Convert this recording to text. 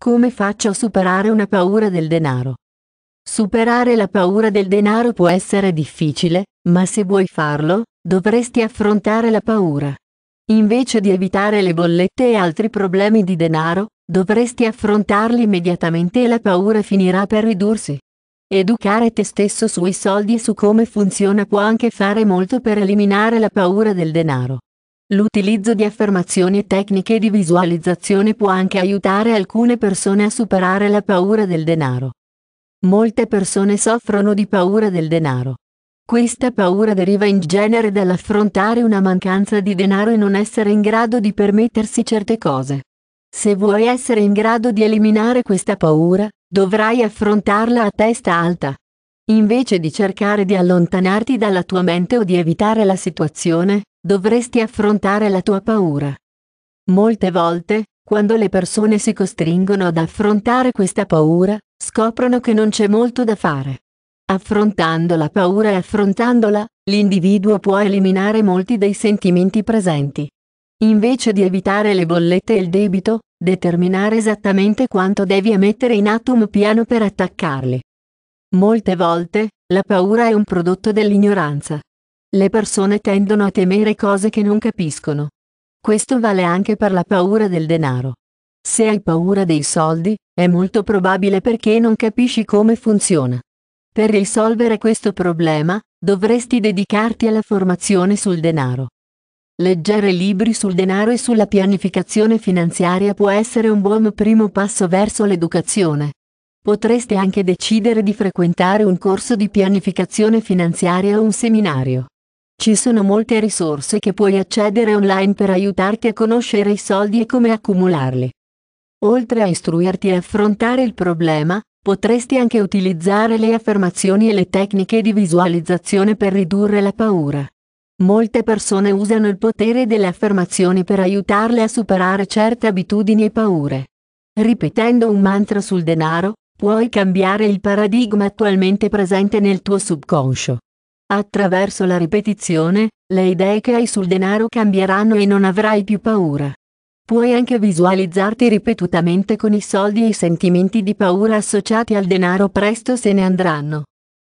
Come faccio a superare una paura del denaro? Superare la paura del denaro può essere difficile, ma se vuoi farlo, dovresti affrontare la paura. Invece di evitare le bollette e altri problemi di denaro, dovresti affrontarli immediatamente e la paura finirà per ridursi. Educare te stesso sui soldi e su come funziona può anche fare molto per eliminare la paura del denaro. L'utilizzo di affermazioni e tecniche di visualizzazione può anche aiutare alcune persone a superare la paura del denaro. Molte persone soffrono di paura del denaro. Questa paura deriva in genere dall'affrontare una mancanza di denaro e non essere in grado di permettersi certe cose. Se vuoi essere in grado di eliminare questa paura, dovrai affrontarla a testa alta. Invece di cercare di allontanarti dalla tua mente o di evitare la situazione, dovresti affrontare la tua paura. Molte volte, quando le persone si costringono ad affrontare questa paura, scoprono che non c'è molto da fare. Affrontando la paura e affrontandola, l'individuo può eliminare molti dei sentimenti presenti. Invece di evitare le bollette e il debito, determinare esattamente quanto devi mettere in atto un piano per attaccarli. Molte volte, la paura è un prodotto dell'ignoranza. Le persone tendono a temere cose che non capiscono. Questo vale anche per la paura del denaro. Se hai paura dei soldi, è molto probabile perché non capisci come funziona. Per risolvere questo problema, dovresti dedicarti alla formazione sul denaro. Leggere libri sul denaro e sulla pianificazione finanziaria può essere un buon primo passo verso l'educazione. Potreste anche decidere di frequentare un corso di pianificazione finanziaria o un seminario. Ci sono molte risorse che puoi accedere online per aiutarti a conoscere i soldi e come accumularli. Oltre a istruirti e affrontare il problema, potresti anche utilizzare le affermazioni e le tecniche di visualizzazione per ridurre la paura. Molte persone usano il potere delle affermazioni per aiutarle a superare certe abitudini e paure. Ripetendo un mantra sul denaro, puoi cambiare il paradigma attualmente presente nel tuo subconscio. Attraverso la ripetizione, le idee che hai sul denaro cambieranno e non avrai più paura. Puoi anche visualizzarti ripetutamente con i soldi e i sentimenti di paura associati al denaro presto se ne andranno.